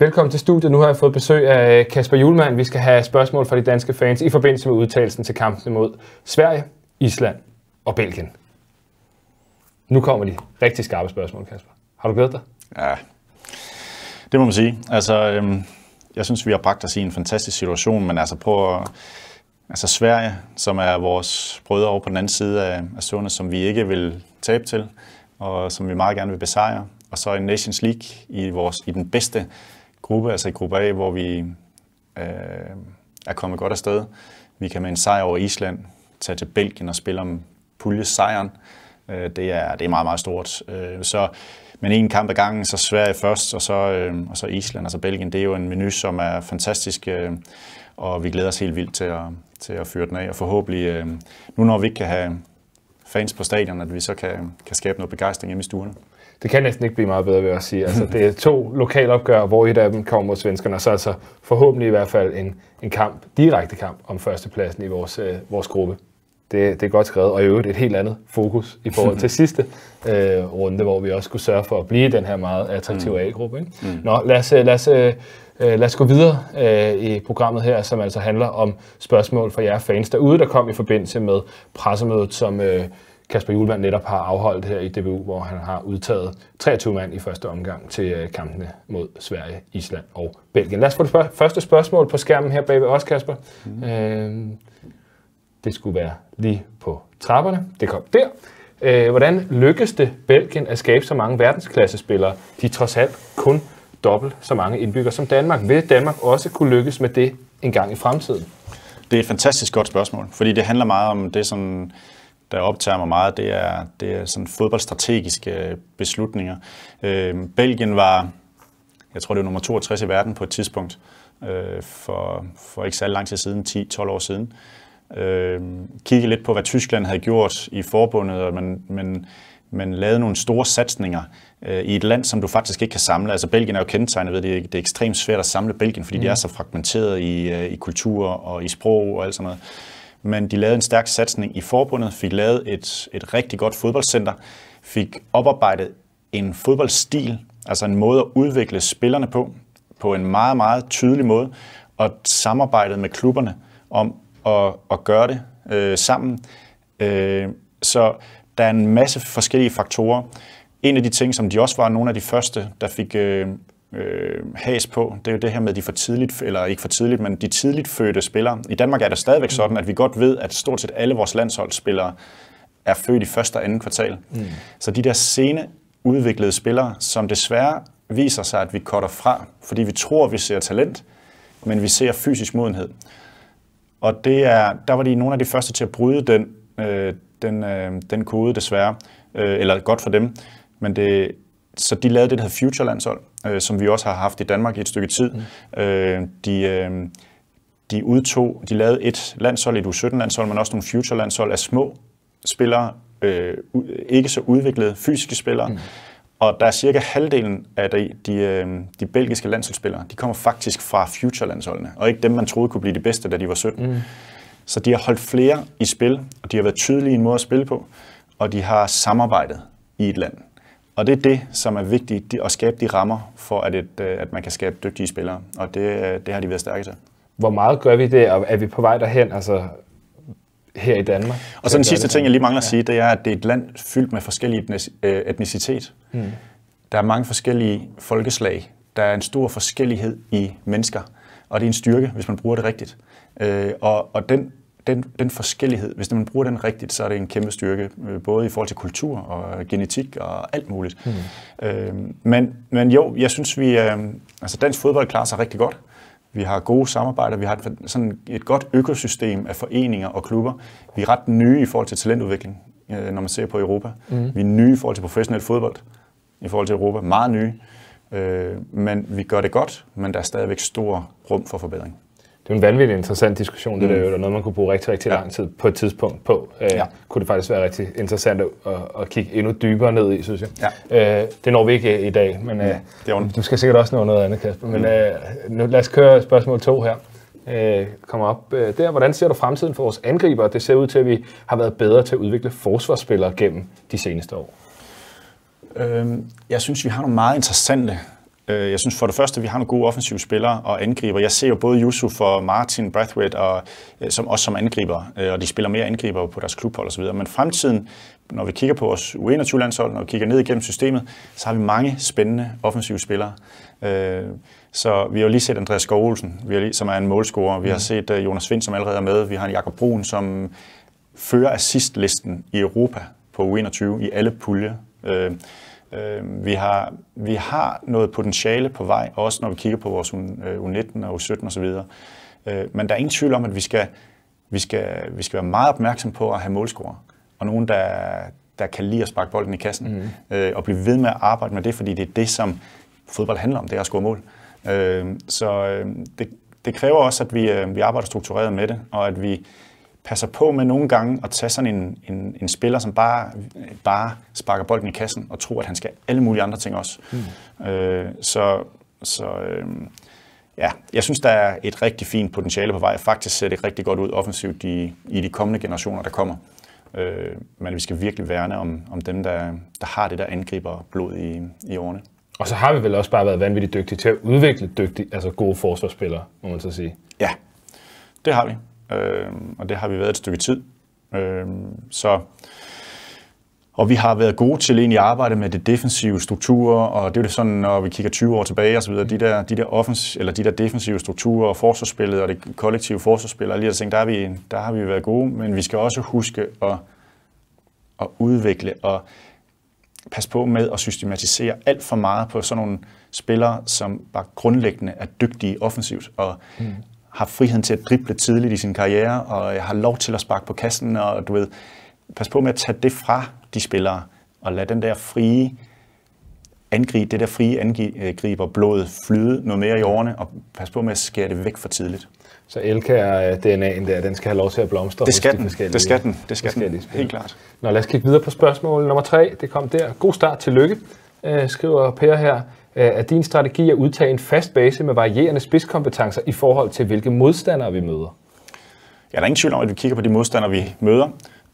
Velkommen til studiet. Nu har jeg fået besøg af øh, Kasper Julemand. Vi skal have spørgsmål fra de danske fans i forbindelse med udtalelsen til kampene mod Sverige, Island og Belgien. Nu kommer de rigtig skarpe spørgsmål, Kasper. Har du glædet dig? Ja, det må man sige. Altså, øhm, jeg synes, vi har bragt os i en fantastisk situation, men altså på at altså Sverige, som er vores brødre over på den anden side af, af Sunde, som vi ikke vil tabe til, og som vi meget gerne vil besejre. Og så i Nations League i, vores, i den bedste gruppe, altså i gruppe A, hvor vi øh, er kommet godt afsted. Vi kan med en sejr over Island tage til Belgien og spille om puljesejren. Øh, det, er, det er meget, meget stort. Øh, så, men en kamp ad gangen, så Sverige først, og så, øh, og så Island og så altså Belgien. Det er jo en menu, som er fantastisk, øh, og vi glæder os helt vildt til at, til at fyre den af. Og forhåbentlig, øh, nu når vi ikke kan have fans på stadion, at vi så kan, kan skabe noget begejstring hjemme i stuerne det kan næsten ikke blive meget bedre, vil jeg sige. Altså, det er to lokale opgør, hvor et af dem kommer mod svenskerne, og så altså forhåbentlig i hvert fald en, en kamp, direkte kamp om førstepladsen i vores, øh, vores gruppe. Det, det er godt skrevet, og i øvrigt et helt andet fokus i forhold til sidste øh, runde, hvor vi også skulle sørge for at blive den her meget attraktive mm. A-gruppe. Ikke? Mm. Nå, lad os, øh, lad os øh, øh, Lad os gå videre øh, i programmet her, som altså handler om spørgsmål fra jer fans derude, der kom i forbindelse med pressemødet, som øh, Kasper Julvand netop har afholdt her i DBU, hvor han har udtaget 23 mand i første omgang til øh, kampene mod Sverige, Island og Belgien. Lad os få det første spørgsmål på skærmen her bagved os, Kasper. Mm. Øh, det skulle være lige på trapperne. Det kom der. Øh, hvordan lykkedes det Belgien at skabe så mange verdensklassespillere? De trods alt kun dobbelt så mange indbyggere som Danmark. Vil Danmark også kunne lykkes med det en gang i fremtiden? Det er et fantastisk godt spørgsmål, fordi det handler meget om det, som der optager mig meget, det er, det er sådan fodboldstrategiske øh, beslutninger. Øh, Belgien var, jeg tror det var nummer 62 i verden på et tidspunkt, øh, for, for ikke særlig lang tid siden, 10-12 år siden. Øh, kigge lidt på, hvad Tyskland havde gjort i forbundet, og man, man, man lavede nogle store satsninger øh, i et land, som du faktisk ikke kan samle. Altså Belgien er jo kendetegnet ved, at det, det er ekstremt svært at samle Belgien, fordi mm. de er så fragmenteret i, øh, i kultur og i sprog og alt sådan noget men de lavede en stærk satsning i forbundet, fik lavet et, et rigtig godt fodboldcenter, fik oparbejdet en fodboldstil, altså en måde at udvikle spillerne på, på en meget, meget tydelig måde, og samarbejdet med klubberne om at, at gøre det øh, sammen. Øh, så der er en masse forskellige faktorer. En af de ting, som de også var nogle af de første, der fik øh, øh, has på, det er jo det her med de for tidligt, eller ikke for tidligt, men de tidligt fødte spillere. I Danmark er det stadigvæk sådan, at vi godt ved, at stort set alle vores landsholdsspillere er født i første og anden kvartal. Mm. Så de der sene udviklede spillere, som desværre viser sig, at vi cutter fra, fordi vi tror, vi ser talent, men vi ser fysisk modenhed. Og det er, der var de nogle af de første til at bryde den, øh, den, øh, den kode, desværre. Øh, eller godt for dem. Men det, så de lavede det, der hedder Future-landshold, øh, som vi også har haft i Danmark i et stykke tid. Mm. Øh, de, øh, de udtog, de lavede et landshold, et U17-landshold, men også nogle Future-landshold af små spillere, øh, ikke så udviklede fysiske spillere. Mm. Og der er cirka halvdelen af de, de, øh, de belgiske landsholdsspillere, de kommer faktisk fra Future-landsholdene, og ikke dem, man troede kunne blive de bedste, da de var 17. Mm. Så de har holdt flere i spil, og de har været tydelige i en måde at spille på, og de har samarbejdet i et land. Og det er det, som er vigtigt, at skabe de rammer for, at, et, øh, at man kan skabe dygtige spillere. Og det, øh, det har de været stærke til. Hvor meget gør vi det, og er vi på vej derhen? Altså, her i Danmark. Og så den sidste det. ting, jeg lige mangler at sige, det er, at det er et land fyldt med forskellige øh, etnicitet. Mm. Der er mange forskellige folkeslag. Der er en stor forskellighed i mennesker. Og det er en styrke, hvis man bruger det rigtigt. og, og den den, den forskellighed, hvis man bruger den rigtigt, så er det en kæmpe styrke, øh, både i forhold til kultur og øh, genetik og alt muligt. Mm. Øh, men, men jo, jeg synes, vi, øh, altså dansk fodbold klarer sig rigtig godt. Vi har gode samarbejder, vi har et, sådan et godt økosystem af foreninger og klubber. Vi er ret nye i forhold til talentudvikling, øh, når man ser på Europa. Mm. Vi er nye i forhold til professionel fodbold, i forhold til Europa. Meget nye. Øh, men vi gør det godt, men der er stadigvæk stor rum for forbedring det er en vanvittig interessant diskussion, det mm. der er noget, man kunne bruge rigtig, rigtig ja. lang tid på et tidspunkt på. Øh, ja. Kunne det faktisk være rigtig interessant at, at kigge endnu dybere ned i, synes jeg. Ja. Øh, det når vi ikke i dag, men øh, mm. øh, det du skal sikkert også nå noget andet, Kasper. Men mm. øh, nu, lad os køre spørgsmål to her. Øh, kommer op øh, der. Hvordan ser du fremtiden for vores angriber? Det ser ud til, at vi har været bedre til at udvikle forsvarsspillere gennem de seneste år. Øh, jeg synes, vi har nogle meget interessante Øh, jeg synes for det første, at vi har nogle gode offensive spillere og angriber. Jeg ser jo både Yusuf og Martin Brathwaite og, øh, som, også som angriber, øh, og de spiller mere angriber på deres klubhold osv. Men fremtiden, når vi kigger på vores U21-landshold, når vi kigger ned igennem systemet, så har vi mange spændende offensive spillere. Så vi har jo lige set Andreas Skov vi har lige, som er en målscorer. Vi har mm. set Jonas Vind, som allerede er med. Vi har en Jakob Brun, som fører assistlisten i Europa på U21 i alle puljer. Øh, vi, har, vi har noget potentiale på vej, også når vi kigger på vores U19 øh, og U17 osv. Øh, men der er ingen tvivl om, at vi skal, vi skal, vi skal være meget opmærksom på at have målscorer. Og nogen, der, der kan lide at sparke bolden i kassen. Mm. Øh, og blive ved med at arbejde med det, fordi det er det, som fodbold handler om, det er at score mål. Øh, så øh, det, det kræver også, at vi, øh, vi arbejder struktureret med det, og at vi passer på med nogle gange at tage sådan en, en, en spiller, som bare, bare sparker bolden i kassen og tror, at han skal alle mulige andre ting også. Mm. Øh, så så øh, ja, jeg synes, der er et rigtig fint potentiale på vej. Faktisk ser det rigtig godt ud offensivt i, i de kommende generationer, der kommer. Øh, men vi skal virkelig værne om, om dem, der, der har det der angriber blod i, i årene. Og så har vi vel også bare været vanvittigt dygtige til at udvikle dygtige, altså gode forsvarsspillere, må man så sige. Ja, det har vi øh, og det har vi været et stykke tid. Øh, så og vi har været gode til egentlig at arbejde med det defensive strukturer, og det er jo det sådan, når vi kigger 20 år tilbage og så videre, de der, de der, offens, eller de der defensive strukturer og forsvarsspillet og det kollektive forsvarsspil og lige de ting, der, er vi, der har vi været gode, men vi skal også huske at, at udvikle og passe på med at systematisere alt for meget på sådan nogle spillere, som bare grundlæggende er dygtige offensivt og, mm har friheden til at drible tidligt i sin karriere, og har lov til at sparke på kassen, og du ved, pas på med at tage det fra de spillere, og lade den der frie angribe, det der frie angriber blod flyde noget mere i årene, og pas på med at skære det væk for tidligt. Så elker dnaen der, den skal have lov til at blomstre det skal de den. forskellige Det skal den, det skal den, helt klart. Nå, lad os kigge videre på spørgsmål nummer tre. Det kom der. God start, tillykke, øh, skriver Per her at øh, din strategi er at udtage en fast base med varierende spidskompetencer i forhold til, hvilke modstandere vi møder? Ja, der er ingen tvivl om, at vi kigger på de modstandere, vi møder,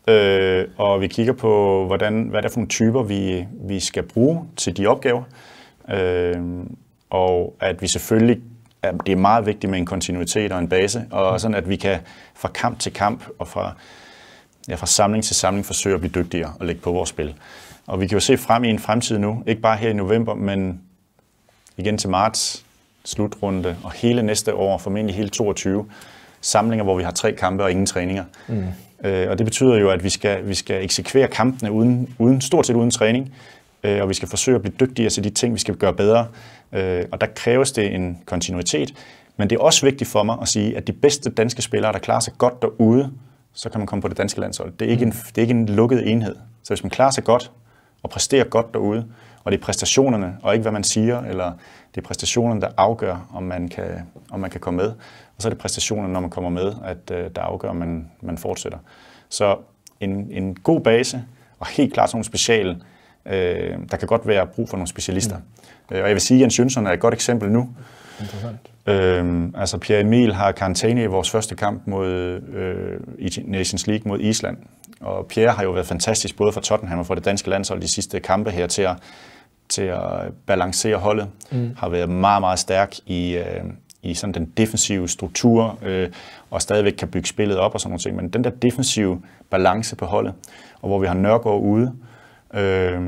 øh, og vi kigger på, hvordan, hvad det er for nogle typer, vi, vi skal bruge til de opgaver. Øh, og at vi selvfølgelig, at det er meget vigtigt med en kontinuitet og en base, og sådan at vi kan fra kamp til kamp og fra, ja, fra samling til samling forsøge at blive dygtigere og lægge på vores spil. Og vi kan jo se frem i en fremtid nu, ikke bare her i november, men igen til marts, slutrunde, og hele næste år, formentlig hele 22, samlinger, hvor vi har tre kampe og ingen træninger. Mm. Øh, og det betyder jo, at vi skal, vi skal eksekvere kampene uden, uden, stort set uden træning, øh, og vi skal forsøge at blive dygtigere til de ting, vi skal gøre bedre. Øh, og der kræves det en kontinuitet. Men det er også vigtigt for mig at sige, at de bedste danske spillere, der klarer sig godt derude, så kan man komme på det danske landshold. Det er ikke mm. en, det er ikke en lukket enhed. Så hvis man klarer sig godt og præsterer godt derude, og det er præstationerne, og ikke hvad man siger, eller det er præstationerne, der afgør, om man kan, om man kan komme med. Og så er det præstationerne, når man kommer med, at øh, der afgør, om man, man fortsætter. Så en, en god base, og helt klart sådan nogle speciale, øh, der kan godt være brug for nogle specialister. Mm. Øh, og jeg vil sige, at Jens Jønsson er et godt eksempel nu. Interessant. Øhm, altså Pierre Emil har karantæne i vores første kamp mod øh, i Nations League mod Island. Og Pierre har jo været fantastisk både for Tottenham og for det danske landshold de sidste kampe her til at til at balancere holdet. Mm. Har været meget, meget stærk i, øh, i sådan den defensive struktur, øh, og stadigvæk kan bygge spillet op og sådan noget ting. Men den der defensive balance på holdet, og hvor vi har Nørgaard ude, øh,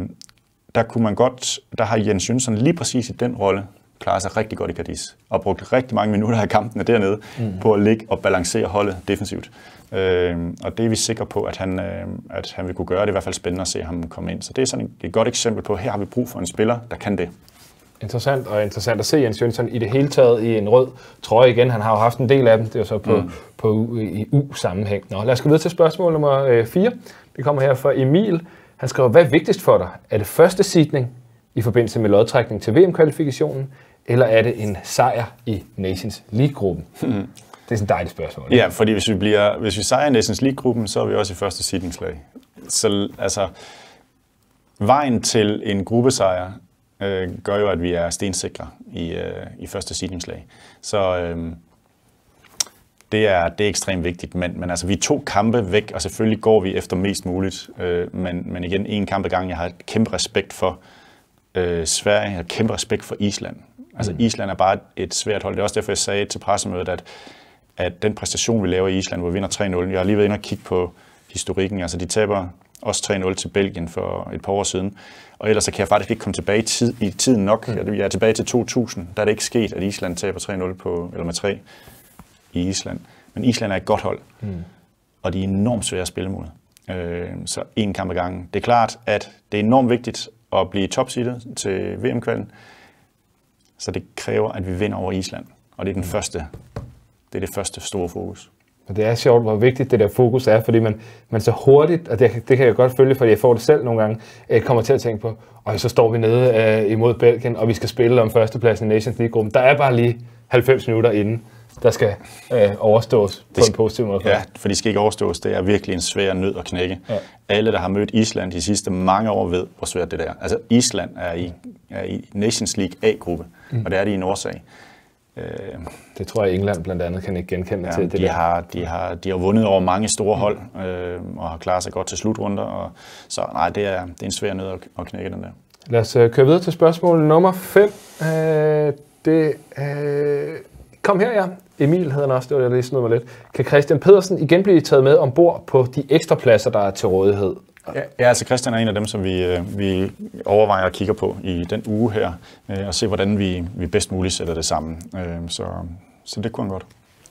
der kunne man godt, der har Jens Jensen lige præcis i den rolle klarede sig rigtig godt i Cadiz, og brugte rigtig mange minutter af kampene dernede mm. på at ligge og balancere holdet defensivt. Øh, og det er vi sikre på, at han, øh, at han vil kunne gøre. Det er i hvert fald spændende at se ham komme ind. Så det er sådan et godt eksempel på, at her har vi brug for en spiller, der kan det. Interessant, og interessant at se Jens Jønsson i det hele taget i en rød trøje igen. Han har jo haft en del af dem, det er så på, mm. på, på i U-sammenhæng. Nå, lad os gå videre til spørgsmål nummer 4. Øh, det kommer her fra Emil. Han skriver, hvad er vigtigst for dig? Er det første sidning, i forbindelse med lodtrækning til VM-kvalifikationen, eller er det en sejr i Nations League-gruppen? Mm. Det er sådan et dejligt spørgsmål. Ikke? Ja, fordi hvis vi, bliver, hvis vi sejrer i Nations League-gruppen, så er vi også i første sidningslag. Så altså, vejen til en gruppesejr øh, gør jo, at vi er stensikre i, øh, i første sidningslag. Så øh, det, er, det er ekstremt vigtigt. Men, men altså, vi er to kampe væk, og selvfølgelig går vi efter mest muligt. Øh, men, men igen, en kamp ad gangen, jeg har et kæmpe respekt for, øh, Sverige har kæmpe respekt for Island. Altså mm. Island er bare et svært hold. Det er også derfor, jeg sagde til pressemødet, at, at den præstation, vi laver i Island, hvor vi vinder 3-0, jeg har lige været inde og kigge på historikken, altså de taber også 3-0 til Belgien for et par år siden. Og ellers så kan jeg faktisk ikke komme tilbage i, tid, i tiden nok. Mm. Jeg er tilbage til 2000. Der er det ikke sket, at Island taber 3-0 på, eller med 3 i Island. Men Island er et godt hold, mm. og de er enormt svære at spille mod. Øh, så en kamp ad gangen. Det er klart, at det er enormt vigtigt, at blive topsitter til vm kvalen Så det kræver, at vi vinder over Island. Og det er, den mm. første, det, er det første store fokus. Og det er sjovt, hvor vigtigt det der fokus er, fordi man, man så hurtigt, og det, det kan jeg godt følge, fordi jeg får det selv nogle gange, øh, kommer til at tænke på, og så står vi nede øh, imod Belgien, og vi skal spille om førstepladsen i Nations League-gruppen. Der er bare lige 90 minutter inden der skal øh, overstås det, på en positiv måde. Ja, for de skal ikke overstås. Det er virkelig en svær nød at knække. Ja. Alle, der har mødt Island de sidste mange år, ved, hvor svært det er. Altså, Island er i, er i Nations League A-gruppe, mm. og det er de i Nordsag. Øh, det tror jeg, England blandt andet kan ikke genkende ja, til. Det de, Har, de, mm. har, de har vundet over mange store mm. hold, øh, og har klaret sig godt til slutrunder. Og, så nej, det er, det er en svær nød at, at knække den der. Lad os øh, køre videre til spørgsmål nummer 5. Øh, det øh, kom her, ja. Emil havde han også, det var jeg lige snød mig lidt. Kan Christian Pedersen igen blive taget med ombord på de ekstra pladser, der er til rådighed? Ja, ja, altså Christian er en af dem, som vi, øh, vi overvejer og kigger på i den uge her, øh, og se, hvordan vi, vi bedst muligt sætter det sammen. Øh, så, så det kunne han godt.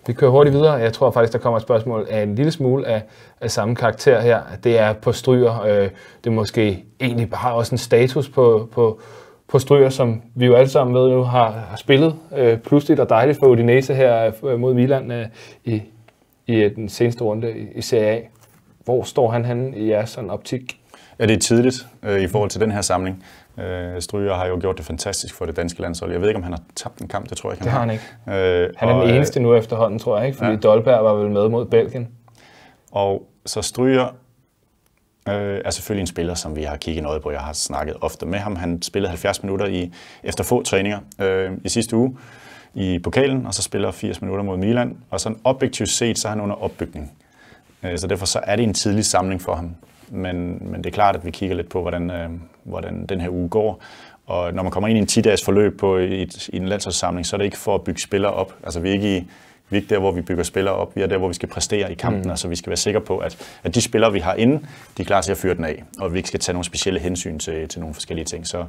Vi kører hurtigt videre. Jeg tror faktisk, der kommer et spørgsmål af en lille smule af, af samme karakter her. Det er på stryger. Det måske egentlig har også en status på, på, på Stryger, som vi jo alle sammen ved nu har, har spillet øh, pludseligt og dejligt for Udinese her øh, mod Milan øh, i, i øh, den seneste runde i, i Serie A. Hvor står han henne i jeres sådan, optik? Ja, det er tidligt øh, i forhold til den her samling. Øh, Stryger har jo gjort det fantastisk for det danske landshold. Jeg ved ikke, om han har tabt en kamp, det tror jeg ikke, han Det har han ikke. Øh, han er og, den øh, eneste nu efterhånden, tror jeg, ikke? fordi ja. Dolberg var vel med mod Belgien. Og så Stryger øh, er selvfølgelig en spiller, som vi har kigget noget på. Jeg har snakket ofte med ham. Han spillede 70 minutter i, efter få træninger øh, i sidste uge i pokalen, og så spiller 80 minutter mod Milan. Og sådan objektivt set, så er han under opbygning. Øh, så derfor så er det en tidlig samling for ham. Men, men det er klart, at vi kigger lidt på, hvordan, øh, hvordan den her uge går. Og når man kommer ind i en 10-dages forløb på et, i en landsholdssamling, så er det ikke for at bygge spillere op. Altså vi er ikke i vi er ikke der, hvor vi bygger spillere op. Vi er der, hvor vi skal præstere i kampen. Mm. så altså, vi skal være sikre på, at, at de spillere, vi har inde, de er klar til at fyre den af. Og vi ikke skal tage nogle specielle hensyn til, til nogle forskellige ting. Så,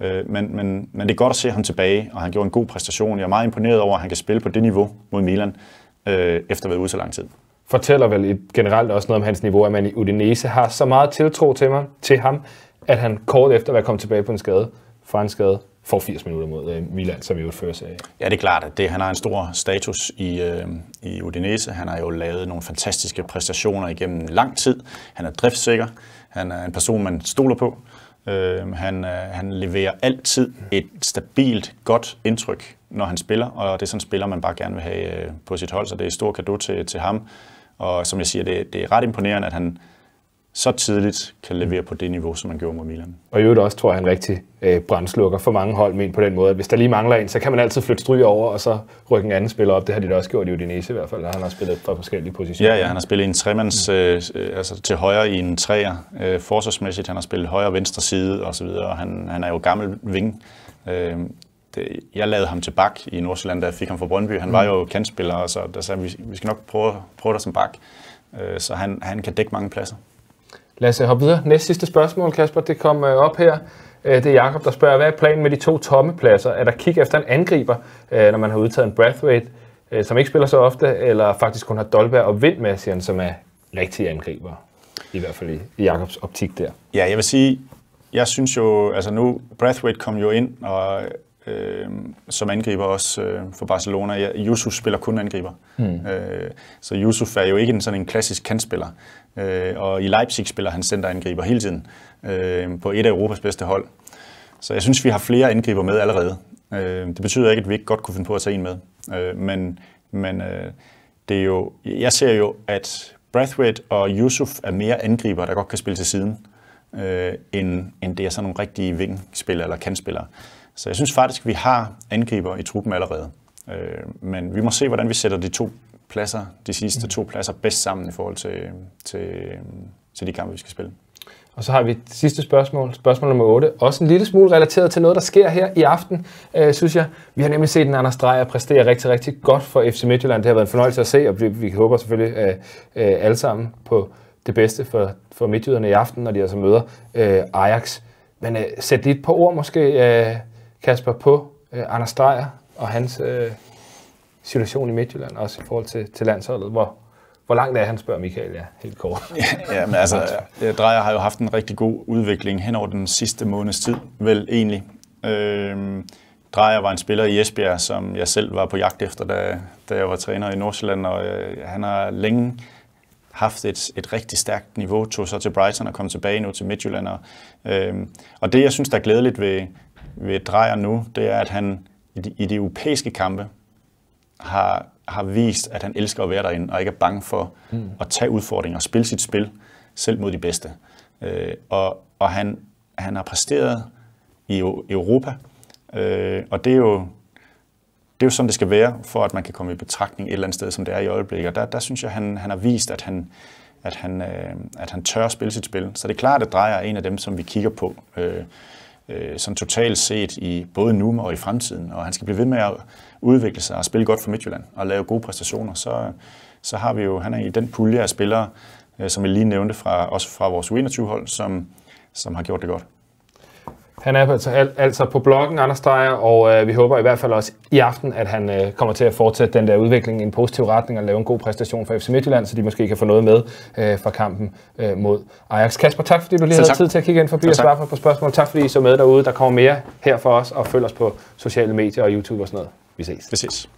øh, men, men, men det er godt at se ham tilbage, og han gjorde en god præstation. Jeg er meget imponeret over, at han kan spille på det niveau mod Milan, øh, efter at have været ude så lang tid fortæller vel generelt også noget om hans niveau, at man i Udinese har så meget tiltro til, mig, til ham, at han kort efter at være kommet tilbage på en skade, fra en skade, får 80 minutter mod øh, Milan, som jo fører serie. Ja, det er klart, at det, han har en stor status i, øh, i Udinese. Han har jo lavet nogle fantastiske præstationer igennem lang tid. Han er driftsikker. Han er en person, man stoler på. Øh, han, øh, han leverer altid et stabilt, godt indtryk, når han spiller, og det er sådan en spiller, man bare gerne vil have øh, på sit hold, så det er et stort gave til, til ham. Og som jeg siger, det, det er ret imponerende, at han, så tidligt kan levere på det niveau, som man gjorde mod Milan. Og i øvrigt også, tror jeg, en rigtig øh, brændslukker for mange hold, men på den måde, at hvis der lige mangler en, så kan man altid flytte stryg over, og så rykke en anden spiller op. Det har de da også gjort i Udinese i hvert fald, han har spillet fra forskellige positioner. Ja, ja han har spillet en tremands, mm. øh, øh, altså til højre i en træer, øh, forsvarsmæssigt, han har spillet højre og venstre side osv., og han, han er jo gammel ving. Øh, det, jeg lavede ham til bak i Nordsjælland, da jeg fik ham fra Brøndby. Han var mm. jo kantspiller, så der sagde vi, vi skal nok prøve, prøve dig som bak. Øh, så han, han kan dække mange pladser. Lad os øh, hoppe videre. Næste sidste spørgsmål, Kasper, det kom øh, op her. Øh, det er Jakob der spørger, hvad er planen med de to tomme pladser? Er der kig efter en angriber, når man har udtaget en Brathwaite, som ikke spiller så ofte, eller faktisk kun har Dolberg og Vindmassian, som er rigtige angriber? I hvert fald i Jakobs optik der. Ja, jeg vil sige, jeg synes jo, altså nu, Brathwaite kom jo ind, og øh, som angriber også øh, for Barcelona. Ja, Yusuf spiller kun angriber. Mm. Øh, så Yusuf er jo ikke en, sådan en klassisk kantspiller. Øh, og i Leipzig spiller han centerangriber hele tiden øh, på et af Europas bedste hold. Så jeg synes, vi har flere angriber med allerede. Øh, det betyder ikke, at vi ikke godt kunne finde på at tage en med. Øh, men men øh, det er jo, jeg ser jo, at Brathwaite og Yusuf er mere angriber, der godt kan spille til siden, øh, end, end det er sådan nogle rigtige vingspillere eller kantspillere. Så jeg synes faktisk, at vi har angriber i truppen allerede. Øh, men vi må se, hvordan vi sætter de to pladser, de sidste mm. to pladser bedst sammen i forhold til, til, til de kampe, vi skal spille. Og så har vi et sidste spørgsmål, spørgsmål nummer 8. Også en lille smule relateret til noget, der sker her i aften, øh, synes jeg. Vi har nemlig set en Anders Dreyer præstere rigtig, rigtig godt for FC Midtjylland. Det har været en fornøjelse at se, og vi vi håber selvfølgelig øh, øh, alle sammen på det bedste for, for midtjyderne i aften, når de altså møder øh, Ajax. Men øh, sæt lidt på ord måske øh, Kasper, på øh, Anders Dreyer og hans øh, situation i Midtjylland, også i forhold til, til landsholdet, hvor, hvor langt er han, spørger Michael, ja, helt kort. ja, ja men altså, øh, Dreyer har jo haft en rigtig god udvikling hen over den sidste måneds tid, vel egentlig. Øh, Drejer var en spiller i Esbjerg, som jeg selv var på jagt efter, da, da jeg var træner i Nordsjælland, og øh, han har længe haft et, et rigtig stærkt niveau, tog så til Brighton og kom tilbage nu til Midtjylland. Og, øh, og det, jeg synes, der er glædeligt ved, ved Drejer nu, det er, at han i de, i de europæiske kampe har, har vist, at han elsker at være derinde, og ikke er bange for mm. at tage udfordringer og spille sit spil, selv mod de bedste. Øh, og og han, han har præsteret i Europa, øh, og det er jo det er jo sådan, det skal være, for at man kan komme i betragtning et eller andet sted, som det er i øjeblikket. Og der, der synes jeg, han, han har vist, at han, at, han, øh, at han tør at spille sit spil. Så det er klart, at Drejer er en af dem, som vi kigger på. Øh, øh, sådan totalt set i både nu og i fremtiden, og han skal blive ved med at udvikle sig og spille godt for Midtjylland og lave gode præstationer, så, så har vi jo, han er i den pulje af spillere, øh, som jeg lige nævnte, fra, også fra vores U21-hold, som, som har gjort det godt. Han er altså, al, altså på bloggen, Anders Dreyer, og øh, vi håber i hvert fald også i aften, at han øh, kommer til at fortsætte den der udvikling i en positiv retning og lave en god præstation for FC Midtjylland, så de måske kan få noget med øh, fra kampen øh, mod Ajax. Kasper, tak fordi du lige så havde tak. tid til at kigge ind forbi så og svare på, på spørgsmål. Tak fordi I så med derude. Der kommer mere her for os, og følg os på sociale medier og YouTube og sådan noget. Vi ses. Vi ses.